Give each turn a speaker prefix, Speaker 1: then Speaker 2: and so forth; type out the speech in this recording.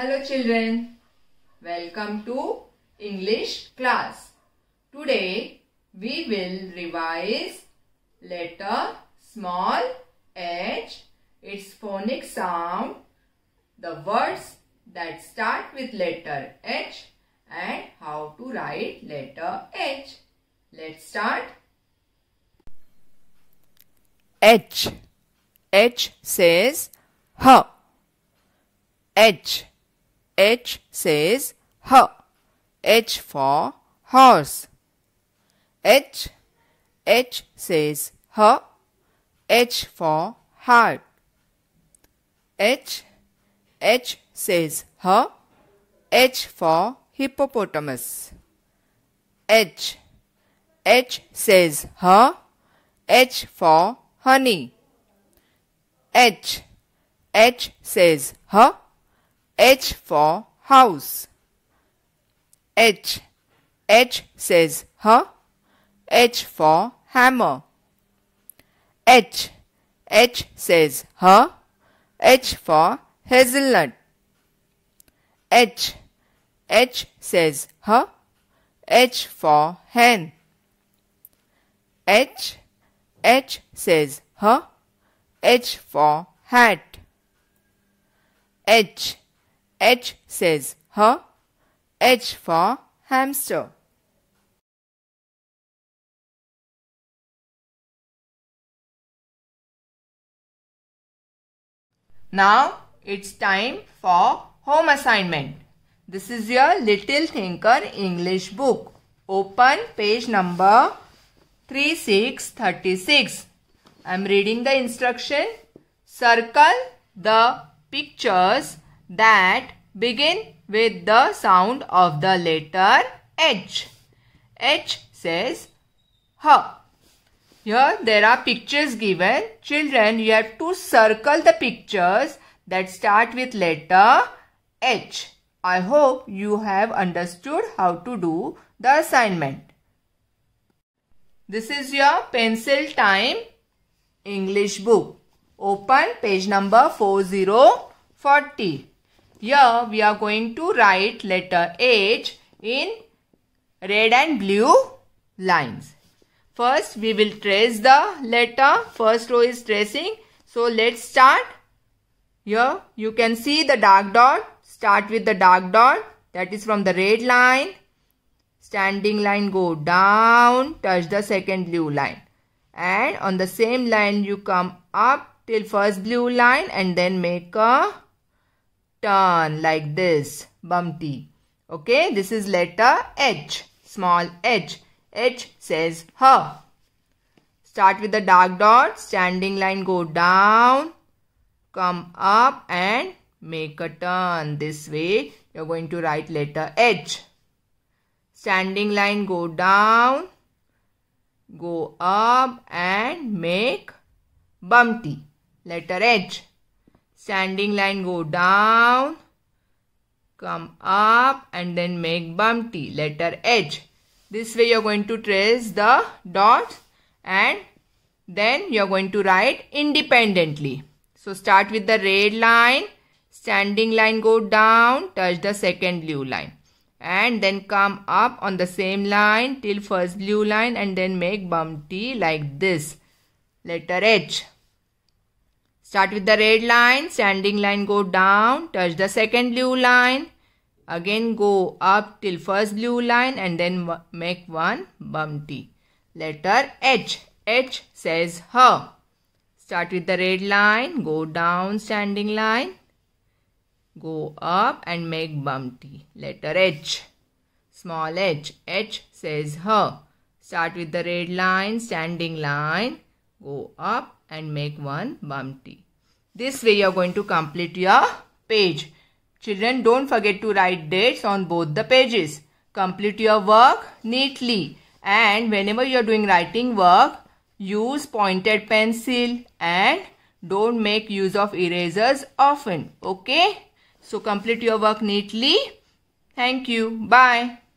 Speaker 1: Hello children. Welcome to English class. Today we will revise letter small h, its phonic sound, the words that start with letter h and how to write letter h. Let's start. H. H says H. H H says her. H for horse. H, H says her. H for heart. H, H says her. H for hippopotamus. H, H says her. H for honey. H, H says her. H for house. H. H says huh. H for hammer. H. H says huh. H for hazelnut. H. H says huh. H for hen. H. H says huh. H for hat. H. H says her, H for hamster. Now it's time for home assignment. This is your Little Thinker English book. Open page number 3636. I'm reading the instruction. Circle the pictures that begin with the sound of the letter H. H says H. Here there are pictures given. Children, you have to circle the pictures that start with letter H. I hope you have understood how to do the assignment. This is your pencil time English book. Open page number 4040. Here we are going to write letter H in red and blue lines. First we will trace the letter. First row is tracing. So let's start. Here you can see the dark dot. Start with the dark dot. That is from the red line. Standing line go down. Touch the second blue line. And on the same line you come up till first blue line and then make a turn like this bumpty okay this is letter h small h h says her start with the dark dot standing line go down come up and make a turn this way you're going to write letter h standing line go down go up and make bumpty letter h standing line go down come up and then make bumpy letter H this way you're going to trace the dots and then you're going to write independently so start with the red line standing line go down touch the second blue line and then come up on the same line till first blue line and then make bumpy like this letter H Start with the red line, standing line go down, touch the second blue line, again go up till first blue line and then make one bumpy. Letter H. H says her. Start with the red line, go down standing line, go up and make bumpy. Letter H. Small h. H says her. Start with the red line, standing line, go up and make one bumpty. This way you are going to complete your page. Children don't forget to write dates on both the pages. Complete your work neatly and whenever you are doing writing work use pointed pencil and don't make use of erasers often. Okay? So complete your work neatly. Thank you. Bye.